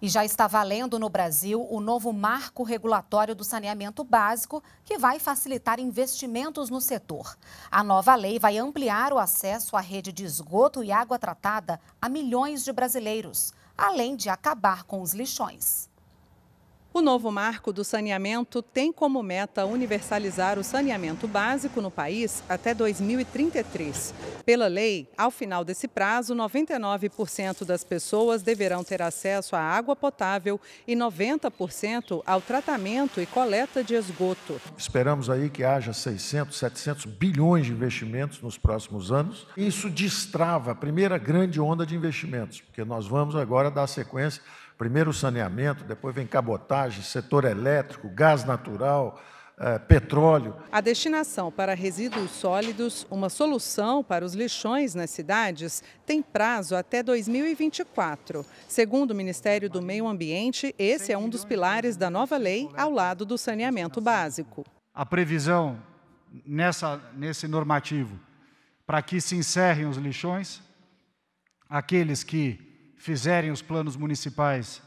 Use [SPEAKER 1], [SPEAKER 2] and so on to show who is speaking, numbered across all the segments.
[SPEAKER 1] E já está valendo no Brasil o novo marco regulatório do saneamento básico, que vai facilitar investimentos no setor. A nova lei vai ampliar o acesso à rede de esgoto e água tratada a milhões de brasileiros, além de acabar com os lixões. O novo marco do saneamento tem como meta universalizar o saneamento básico no país até 2033. Pela lei, ao final desse prazo, 99% das pessoas deverão ter acesso à água potável e 90% ao tratamento e coleta de esgoto.
[SPEAKER 2] Esperamos aí que haja 600, 700 bilhões de investimentos nos próximos anos. Isso destrava a primeira grande onda de investimentos, porque nós vamos agora dar sequência Primeiro saneamento, depois vem cabotagem, setor elétrico, gás natural, é, petróleo.
[SPEAKER 1] A destinação para resíduos sólidos, uma solução para os lixões nas cidades, tem prazo até 2024. Segundo o Ministério do Meio Ambiente, esse é um dos pilares da nova lei ao lado do saneamento básico.
[SPEAKER 2] A previsão nessa, nesse normativo para que se encerrem os lixões, aqueles que fizerem os planos municipais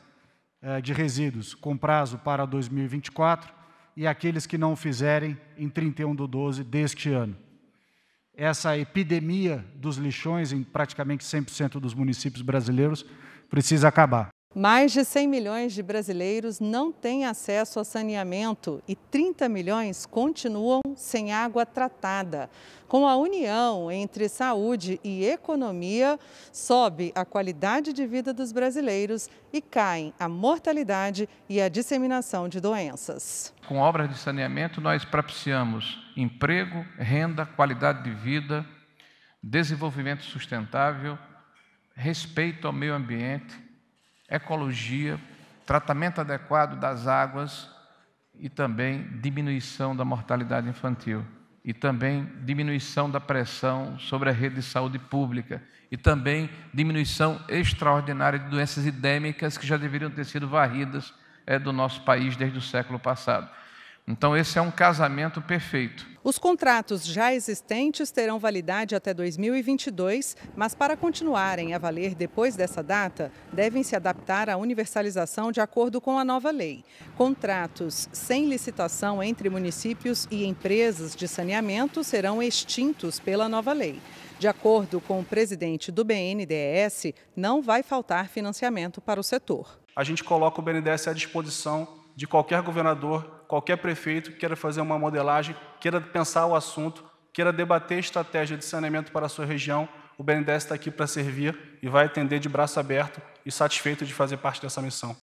[SPEAKER 2] eh, de resíduos com prazo para 2024 e aqueles que não fizerem em 31 de 12 deste ano. Essa epidemia dos lixões em praticamente 100% dos municípios brasileiros precisa acabar.
[SPEAKER 1] Mais de 100 milhões de brasileiros não têm acesso a saneamento e 30 milhões continuam sem água tratada. Com a união entre saúde e economia, sobe a qualidade de vida dos brasileiros e caem a mortalidade e a disseminação de doenças.
[SPEAKER 3] Com obras de saneamento, nós propiciamos emprego, renda, qualidade de vida, desenvolvimento sustentável, respeito ao meio ambiente ecologia, tratamento adequado das águas e também diminuição da mortalidade infantil e também diminuição da pressão sobre a rede de saúde pública e também diminuição extraordinária de doenças endêmicas que já deveriam ter sido varridas é, do nosso país desde o século passado. Então, esse é um casamento perfeito.
[SPEAKER 1] Os contratos já existentes terão validade até 2022, mas para continuarem a valer depois dessa data, devem se adaptar à universalização de acordo com a nova lei. Contratos sem licitação entre municípios e empresas de saneamento serão extintos pela nova lei. De acordo com o presidente do BNDES, não vai faltar financiamento para o setor.
[SPEAKER 2] A gente coloca o BNDES à disposição de qualquer governador qualquer prefeito queira fazer uma modelagem, queira pensar o assunto, queira debater estratégia de saneamento para a sua região, o BNDES está aqui para servir e vai atender de braço aberto e satisfeito de fazer parte dessa missão.